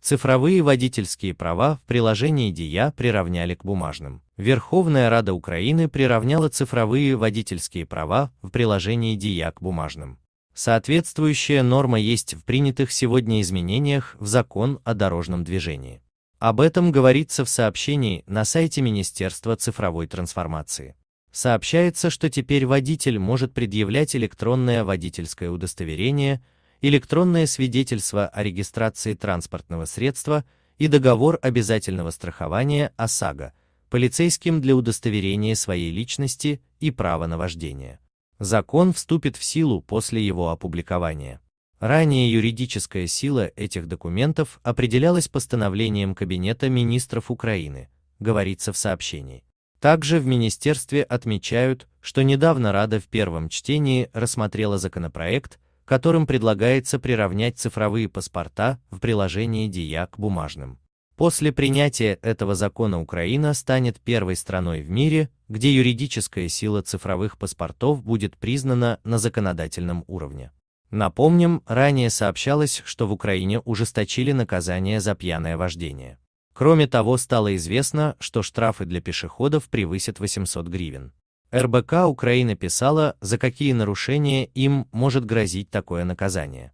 Цифровые водительские права в приложении ДИЯ приравняли к бумажным. Верховная Рада Украины приравняла цифровые водительские права в приложении ДИЯ к бумажным. Соответствующая норма есть в принятых сегодня изменениях в закон о дорожном движении. Об этом говорится в сообщении на сайте Министерства цифровой трансформации. Сообщается, что теперь водитель может предъявлять электронное водительское удостоверение, электронное свидетельство о регистрации транспортного средства и договор обязательного страхования ОСАГО полицейским для удостоверения своей личности и права на вождение. Закон вступит в силу после его опубликования. Ранее юридическая сила этих документов определялась постановлением Кабинета министров Украины, говорится в сообщении. Также в министерстве отмечают, что недавно Рада в первом чтении рассмотрела законопроект которым предлагается приравнять цифровые паспорта в приложении ДИЯ к бумажным. После принятия этого закона Украина станет первой страной в мире, где юридическая сила цифровых паспортов будет признана на законодательном уровне. Напомним, ранее сообщалось, что в Украине ужесточили наказание за пьяное вождение. Кроме того, стало известно, что штрафы для пешеходов превысят 800 гривен. РБК Украина писала, за какие нарушения им может грозить такое наказание.